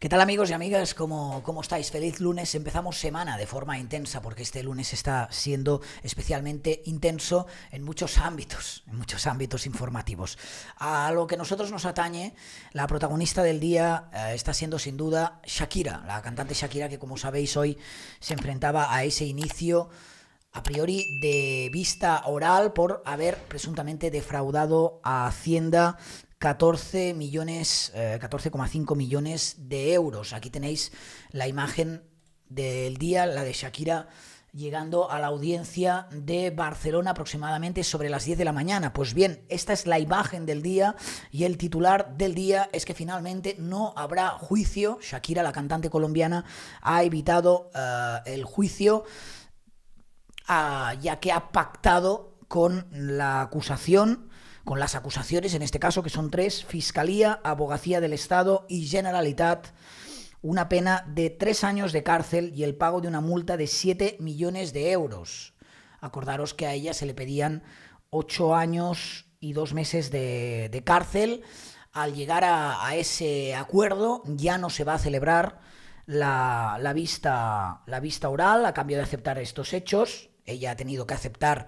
¿Qué tal amigos y amigas? ¿Cómo, estáis? Feliz lunes. Empezamos semana de forma intensa porque este lunes está siendo especialmente intenso en muchos ámbitos, en muchos ámbitos informativos. A lo que nosotros nos atañe, la protagonista del día eh, está siendo sin duda Shakira, la cantante Shakira que como sabéis hoy se enfrentaba a ese inicio a priori de vista oral por haber presuntamente defraudado a Hacienda 14 millones, 14,5 eh, millones de euros. Aquí tenéis la imagen del día, la de Shakira llegando a la audiencia de Barcelona aproximadamente sobre las 10 de la mañana. Pues bien, esta es la imagen del día y el titular del día es que finalmente no habrá juicio. Shakira, la cantante colombiana, ha evitado eh, el juicio ah, ya que ha pactado con la acusación con las acusaciones, en este caso que son tres, Fiscalía, Abogacía del Estado y Generalitat, una pena de tres años de cárcel y el pago de una multa de 7 millones de euros. Acordaros que a ella se le pedían ocho años y dos meses de, cárcel. Al llegar a, ese acuerdo ya no se va a celebrar la, la, vista, la vista oral a cambio de aceptar estos hechos. Ella ha tenido que aceptar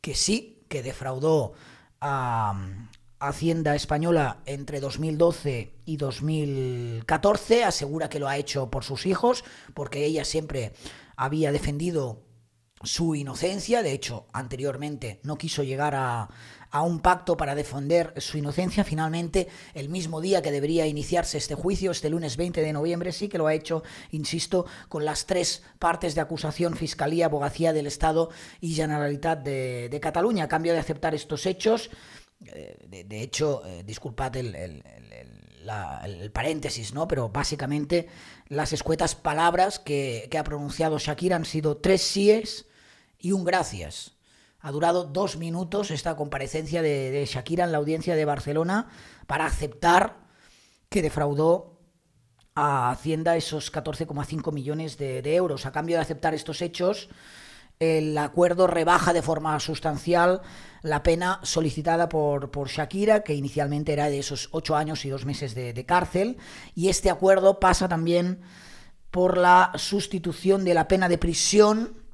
que sí, que defraudó a mm, Hacienda Española entre 2012 y 2014. Asegura que lo ha hecho por sus hijos, porque ella siempre había defendido su inocencia. De hecho, anteriormente no quiso llegar a a un pacto para defender su inocencia. Finalmente, el mismo día que debería iniciarse este juicio, este lunes 20 de noviembre, sí que lo ha hecho, insisto, con las tres partes de acusación, Fiscalía, Abogacía del Estado y Generalitat de, Cataluña. A cambio de aceptar estos hechos, eh, de, hecho, eh, disculpad el, paréntesis, ¿no? Pero básicamente las escuetas palabras que, que ha pronunciado Shakira han sido tres síes y un gracias. Ha durado dos minutos esta comparecencia de, Shakira en la audiencia de Barcelona para aceptar que defraudó a Hacienda esos 14,5 millones de, euros. A cambio de aceptar estos hechos, el acuerdo rebaja de forma sustancial la pena solicitada por, por Shakira, que inicialmente era de esos ocho años y dos meses de, cárcel, y este acuerdo pasa también por la sustitución de la pena de prisión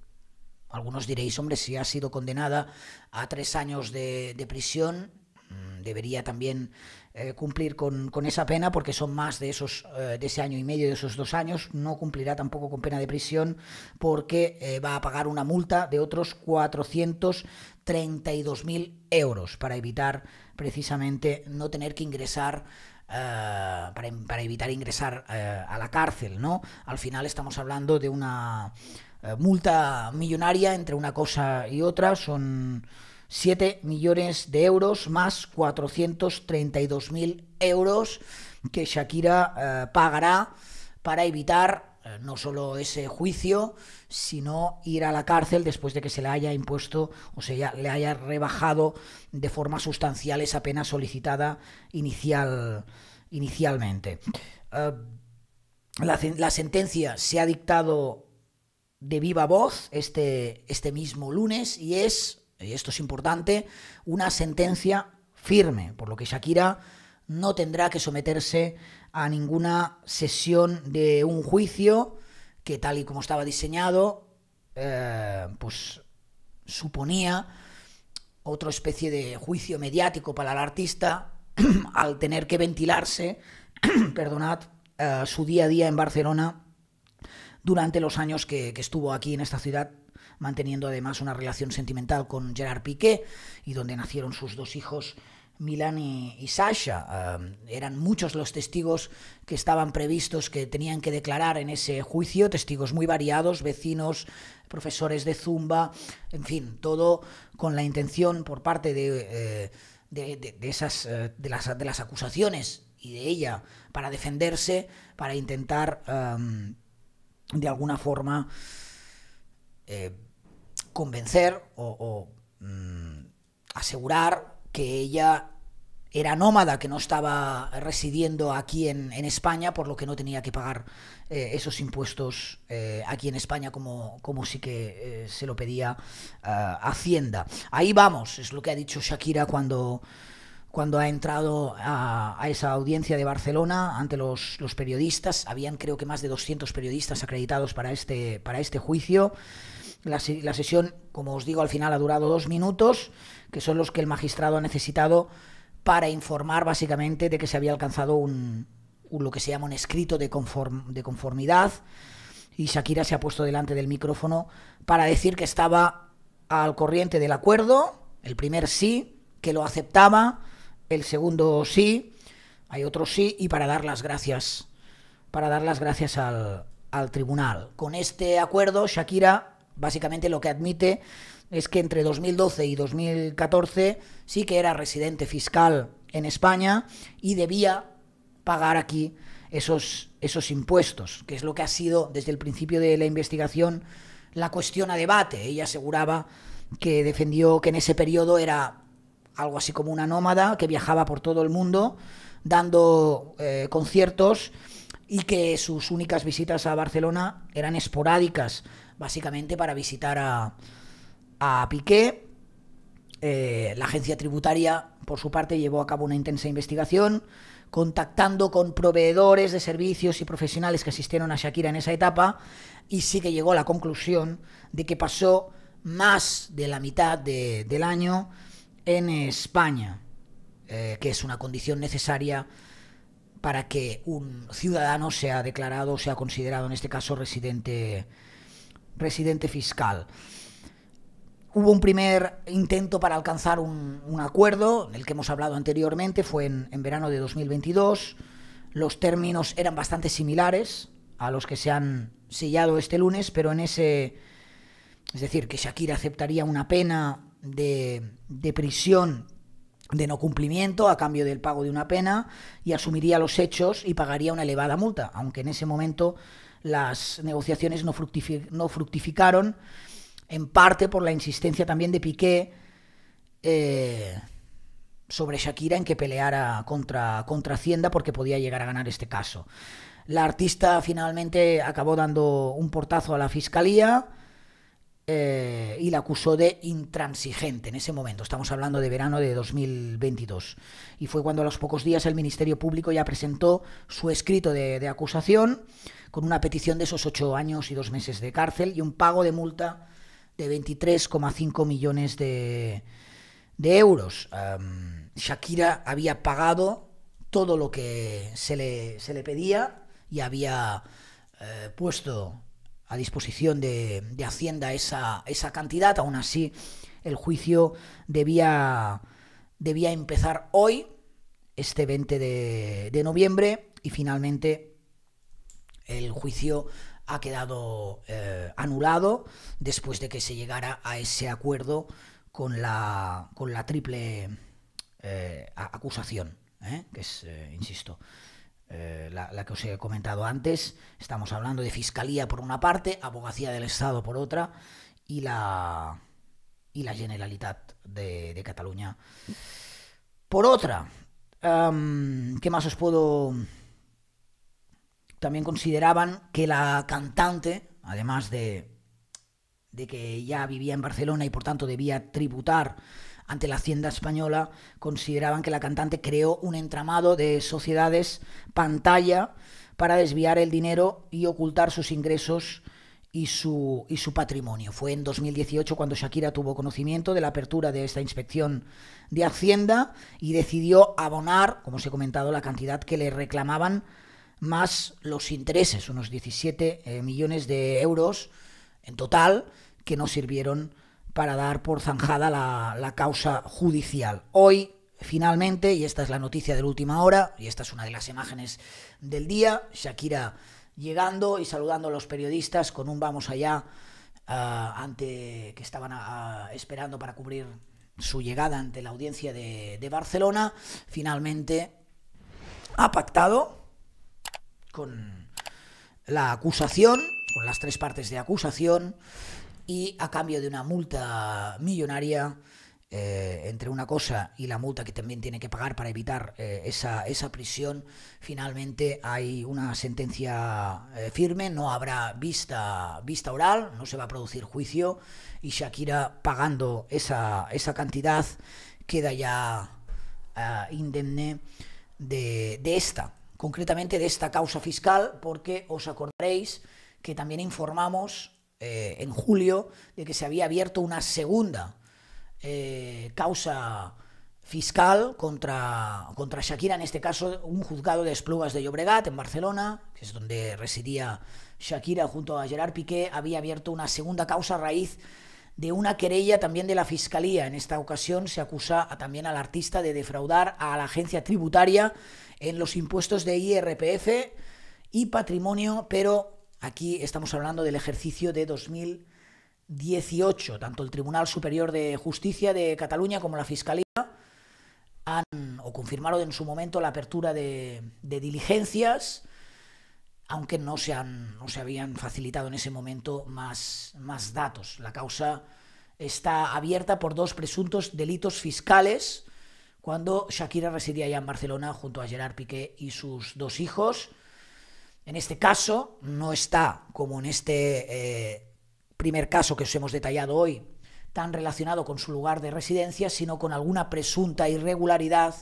algunos diréis, hombre, si ha sido condenada a tres años de, prisión, mm, debería también eh, cumplir con, esa pena porque son más de esos eh, de ese año y medio de esos dos años no cumplirá tampoco con pena de prisión porque eh, va a pagar una multa de otros 432.000 euros para evitar precisamente no tener que ingresar para, evitar ingresar a la cárcel, ¿no? Al final estamos hablando de una eh, multa millonaria entre una cosa y otra. Son 7 millones de euros más 432.000 euros que Shakira eh, pagará para evitar eh, no solo ese juicio, sino ir a la cárcel después de que se le haya impuesto o se le haya rebajado de forma sustancial esa pena solicitada inicial, inicialmente. la sentencia se ha dictado de viva voz este, este mismo lunes y es, y esto es importante, una sentencia firme, por lo que Shakira no tendrá que someterse a ninguna sesión de un juicio que tal y como estaba diseñado, eh, pues suponía otra especie de juicio mediático para el artista al tener que ventilarse, perdonad, eh, su día a día en Barcelona durante los años que, estuvo aquí en esta ciudad manteniendo además una relación sentimental con Gerard Piqué y donde nacieron sus dos hijos Milán y, Sasha. eran muchos los testigos que estaban previstos, que tenían que declarar en ese juicio, testigos muy variados, vecinos, profesores de zumba, en fin, todo con la intención por parte de, eh, esas, eh, de, las, acusaciones y de ella para defenderse, para intentar de alguna forma eh, convencer o, mm, asegurar que ella era nómada, que no estaba residiendo aquí en, España, por lo que no tenía que pagar eh, esos impuestos eh, aquí en España como, como sí que se lo pedía Hacienda. Ahí vamos, es lo que ha dicho Shakira cuando cuando ha entrado a, esa audiencia de Barcelona ante los, periodistas. Habían creo que más de 200 periodistas acreditados para este, para este juicio. La, sesión, como os digo, al final ha durado dos minutos, que son los que el magistrado ha necesitado para informar básicamente de que se había alcanzado un, lo que se llama un escrito de, de conformidad. Y Shakira se ha puesto delante del micrófono para decir que estaba al corriente del acuerdo, el primer sí, que lo aceptaba, el segundo sí, hay otro sí, y para dar las gracias, para dar las gracias al, tribunal. Con este acuerdo, Shakira básicamente lo que admite es que entre 2012 y 2014 sí que era residente fiscal en España y debía pagar aquí esos, esos impuestos, que es lo que ha sido desde el principio de la investigación la cuestión a debate. Ella aseguraba que defendió que en ese periodo era algo así como una nómada que viajaba por todo el mundo dando eh, conciertos y que sus únicas visitas a Barcelona eran esporádicas, básicamente para visitar a, Piqué. Eh, la agencia tributaria, por su parte, llevó a cabo una intensa investigación, contactando con proveedores de servicios y profesionales que asistieron a Shakira en esa etapa, y sí que llegó a la conclusión de que pasó más de la mitad del año en España, eh, que es una condición necesaria para que un ciudadano sea declarado, sea considerado en este caso residente, residente fiscal. Hubo un primer intento para alcanzar un, acuerdo, el que hemos hablado anteriormente, fue en verano de 2022. Los términos eran bastante similares a los que se han sellado este lunes, pero en ese... Es decir, que Shakira aceptaría una pena de, prisión de no cumplimiento a cambio del pago de una pena y asumiría los hechos y pagaría una elevada multa, aunque en ese momento las negociaciones no, fructificaron, en parte por la insistencia también de Piqué eh, sobre Shakira en que peleara contra, contra Hacienda porque podía llegar a ganar este caso. La artista finalmente acabó dando un portazo a la fiscalía eh, y la acusó de intransigente en ese momento. Estamos hablando de verano de 2022. Y fue cuando a los pocos días el Ministerio Público ya presentó su escrito de, acusación con una petición de esos ocho años y dos meses de cárcel y un pago de multa de 23,5 millones de, euros. Shakira había pagado todo lo que se le, pedía y había eh, puesto disposición de, de Hacienda esa, esa cantidad. Aún así, el juicio debía, debía empezar hoy, este 20 de, noviembre, y finalmente el juicio ha quedado eh, anulado después de que se llegara a ese acuerdo con la, con la triple eh, acusación, ¿eh? que es, insisto, eh, la, que os he comentado antes. Estamos hablando de Fiscalía por una parte, Abogacía del Estado por otra y la, y la Generalitat de, Cataluña por otra. ¿Qué más os puedo...? También consideraban que la cantante, además de, de que ya vivía en Barcelona y por tanto debía tributar ante la Hacienda Española consideraban que la cantante creó un entramado de sociedades pantalla para desviar el dinero y ocultar sus ingresos y su, su patrimonio. Fue en 2018 cuando Shakira tuvo conocimiento de la apertura de esta inspección de Hacienda y decidió abonar, como os he comentado, la cantidad que le reclamaban más los intereses, unos 17 eh, millones de euros en total, que no sirvieron para dar por zanjada la, causa judicial. Hoy finalmente, y esta es la noticia de la última hora, y esta es una de las imágenes del día, Shakira llegando y saludando a los periodistas con un vamos allá ah, ante que estaban ah, esperando para cubrir su llegada ante la audiencia de Barcelona, finalmente ha pactado con la acusación, con las tres partes de acusación, y a cambio de una multa millonaria, eh, entre una cosa y la multa que también tiene que pagar para evitar eh, esa, esa, prisión, finalmente hay una sentencia eh, firme, no habrá vista, vista oral, no se va a producir juicio y Shakira pagando esa, esa cantidad queda ya indemne de, de esta, concretamente de esta causa fiscal, porque os acordaréis que también informamos eh, en julio de que se había abierto una segunda eh, causa fiscal contra, contra Shakira, en este caso un juzgado de Esplugas de Llobregat, en Barcelona, que es donde residía Shakira junto a Gerard Piqué, había abierto una segunda causa a raíz de una querella también de la Fiscalía. En esta ocasión se acusa también al artista de defraudar a la agencia tributaria en los impuestos de IRPF y patrimonio, pero Aquí estamos hablando del ejercicio de 2018. Tanto el Tribunal Superior de Justicia de Cataluña como la Fiscalía han o confirmaron en su momento la apertura de, diligencias, aunque no se, han, no se habían facilitado en ese momento más, más datos. La causa está abierta por dos presuntos delitos fiscales cuando Shakira residía ya en Barcelona junto a Gerard Piqué y sus dos hijos. En este caso, no está, como en este eh, primer caso que os hemos detallado hoy, tan relacionado con su lugar de residencia, sino con alguna presunta irregularidad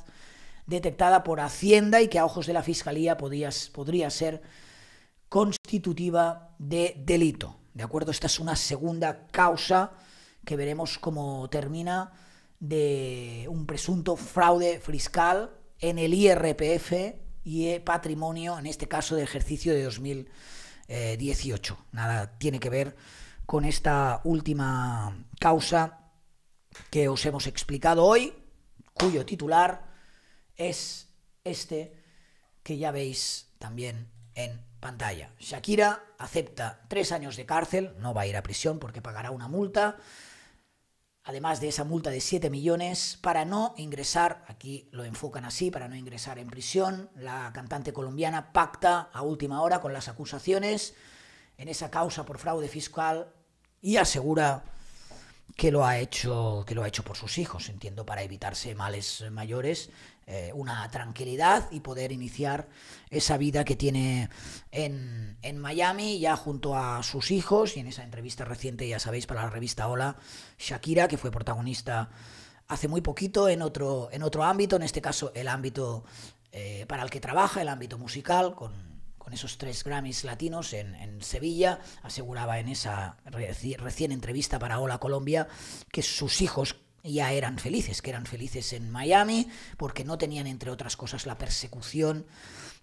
detectada por Hacienda y que a ojos de la Fiscalía podías, podría ser constitutiva de delito. ¿De acuerdo? Esta es una segunda causa que veremos cómo termina de un presunto fraude fiscal en el IRPF y e patrimonio, en este caso de ejercicio de 2018. Eh, Nada tiene que ver con esta última causa que os hemos explicado hoy, cuyo titular es este que ya veis también en pantalla. Shakira acepta tres años de cárcel, no va a ir a prisión porque pagará una multa además de esa multa de 7 millones, para no ingresar, aquí lo enfocan así, para no ingresar en prisión, la cantante colombiana pacta a última hora con las acusaciones en esa causa por fraude fiscal y asegura que lo ha hecho, que lo ha hecho por sus hijos, entiendo, para evitarse males mayores eh, una tranquilidad y poder iniciar esa vida que tiene en, Miami, ya junto a sus hijos y en esa entrevista reciente, ya sabéis, para la revista Hola, Shakira, que fue protagonista hace muy poquito en otro, en otro ámbito, en este caso el ámbito eh, para el que trabaja, el ámbito musical, con, esos tres Grammys latinos en, Sevilla, aseguraba en esa recién entrevista para Hola Colombia que sus hijos ya eran felices, que eran felices en Miami, porque no tenían, entre otras cosas, la persecución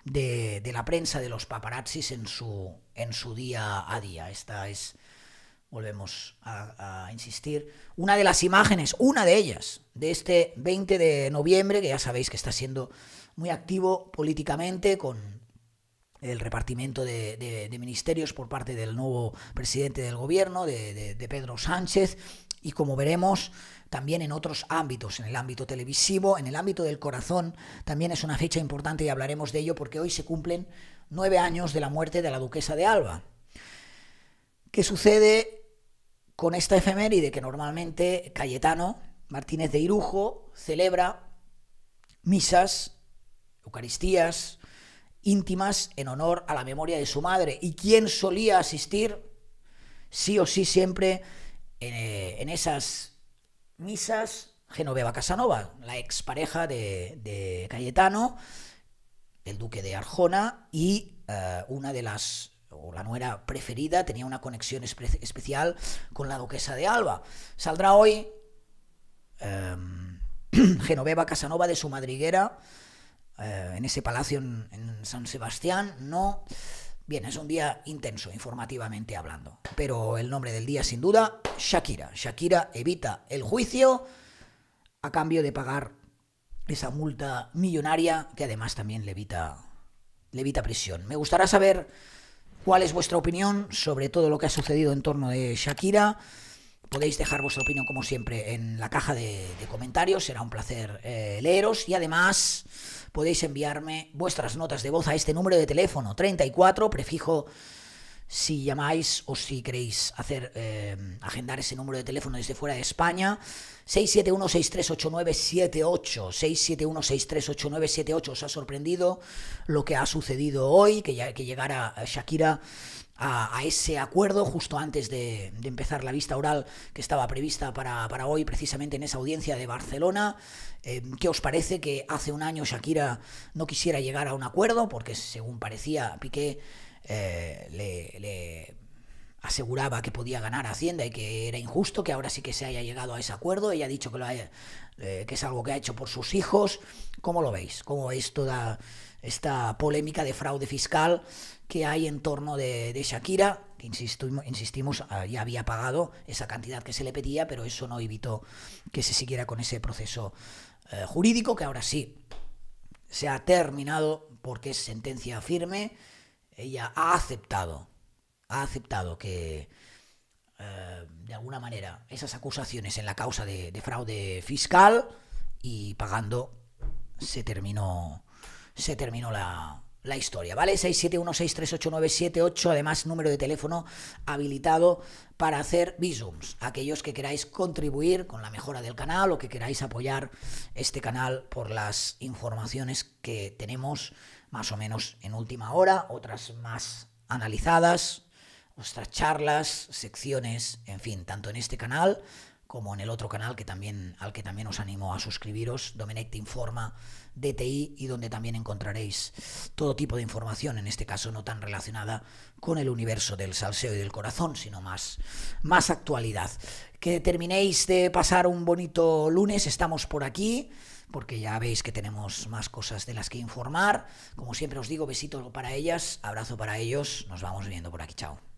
de, la prensa, de los paparazzis en su, en su día a día. Esta es, volvemos a, insistir, una de las imágenes, una de ellas, de este 20 de noviembre, que ya sabéis que está siendo muy activo políticamente con el repartimiento de, de ministerios por parte del nuevo presidente del gobierno, de Pedro Sánchez, y como veremos también en otros ámbitos, en el ámbito televisivo, en el ámbito del corazón, también es una fecha importante y hablaremos de ello porque hoy se cumplen nueve años de la muerte de la duquesa de Alba. ¿Qué sucede con esta efeméride que normalmente Cayetano Martínez de Irujo celebra misas, Eucaristías íntimas en honor a la memoria de su madre y quién solía asistir sí o sí siempre eh, en, esas misas Genoveva Casanova, la expareja de, de Cayetano, el duque de Arjona, y eh, una de las, o la nuera preferida, tenía una conexión especial con la duquesa de Alba. Saldrá hoy em, Genoveva Casanova de su madriguera, eh, en ese palacio en, en San Sebastián, no Bien, es un día intenso informativamente hablando. Pero el nombre del día, sin duda, Shakira. Shakira evita el juicio a cambio de pagar esa multa millonaria que además también le evita, prisión. Me gustará saber cuál es vuestra opinión sobre todo lo que ha sucedido en torno de Shakira. Podéis dejar vuestra opinión, como siempre, en la caja de, comentarios. Será un placer eh, leeros. Y además, podéis enviarme vuestras notas de voz a este número de teléfono 34, prefijo si llamáis o si queréis hacer eh, agendar ese número de teléfono desde fuera de España. 671-638978. 671 Os ha sorprendido lo que ha sucedido hoy, que, ya, que llegara Shakira a, ese acuerdo justo antes de, empezar la vista oral que estaba prevista para, hoy, precisamente en esa audiencia de Barcelona. Eh, ¿Qué os parece que hace un año Shakira no quisiera llegar a un acuerdo? Porque según parecía, Piqué eh, le, aseguraba que podía ganar Hacienda y que era injusto que ahora sí que se haya llegado a ese acuerdo. Ella ha dicho que, eh, es algo que ha hecho por sus hijos. ¿Cómo lo veis? ¿Cómo es toda esta polémica de fraude fiscal que hay en torno de, Shakira, que insistimos, ah, ya había pagado esa cantidad que se le pedía, pero eso no evitó que se siguiera con ese proceso eh, jurídico, que ahora sí se ha terminado porque es sentencia firme. Ella ha aceptado, ha aceptado que, eh, de alguna manera, esas acusaciones en la causa de fraude fiscal y pagando se terminó se terminó la, historia, ¿vale? 671638978, además número de teléfono habilitado para hacer visums. Aquellos que queráis contribuir con la mejora del canal o que queráis apoyar este canal por las informaciones que tenemos más o menos en última hora, otras más analizadas, nuestras charlas, secciones, en fin, tanto en este canal como en el otro canal que también, al que también os animo a suscribiros, Domenech informa, DTI, y donde también encontraréis todo tipo de información, en este caso no tan relacionada con el universo del salseo y del corazón, sino más, más actualidad. Que terminéis de pasar un bonito lunes, estamos por aquí porque ya veis que tenemos más cosas de las que informar. Como siempre os digo, besito para ellas, abrazo para ellos, nos vamos viendo por aquí, chao.